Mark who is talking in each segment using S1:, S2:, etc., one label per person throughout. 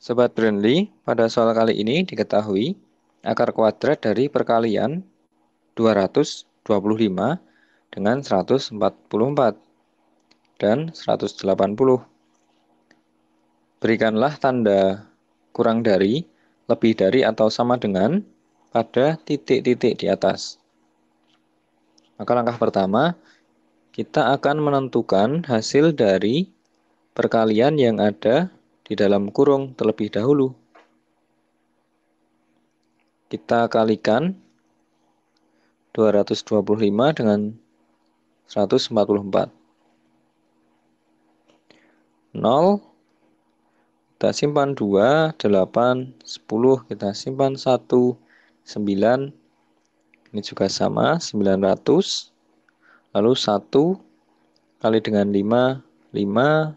S1: Sobat Brunley, pada soal kali ini diketahui akar kuadrat dari perkalian 225 dengan 144 dan 180. Berikanlah tanda kurang dari, lebih dari atau sama dengan pada titik-titik di atas. Maka langkah pertama, kita akan menentukan hasil dari perkalian yang ada di dalam kurung terlebih dahulu. Kita kalikan 225 dengan 144. 0 kita simpan 2, 8, 10, kita simpan 1, 9, ini juga sama, 900, lalu 1 kali dengan 5, 5,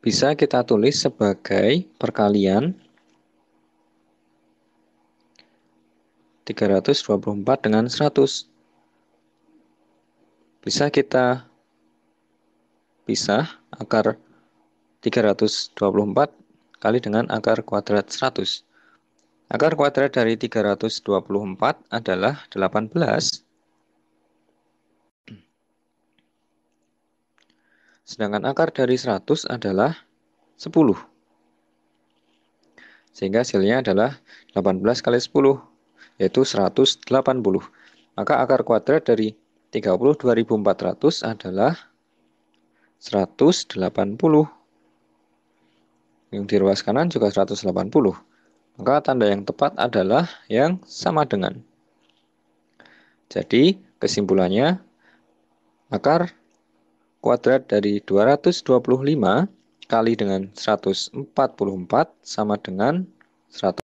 S1: bisa kita tulis sebagai perkalian 324 dengan 100. Bisa kita pisah akar 324 kali dengan akar kuadrat 100. Akar kuadrat dari 324 adalah 18 Sedangkan akar dari 100 adalah 10. Sehingga hasilnya adalah 18 kali 10, yaitu 180. Maka akar kuadrat dari 32.400 adalah 180. Yang di ruas kanan juga 180. Maka tanda yang tepat adalah yang sama dengan. Jadi kesimpulannya akar kuadrat dari 225 kali dengan 144 sama dengan 100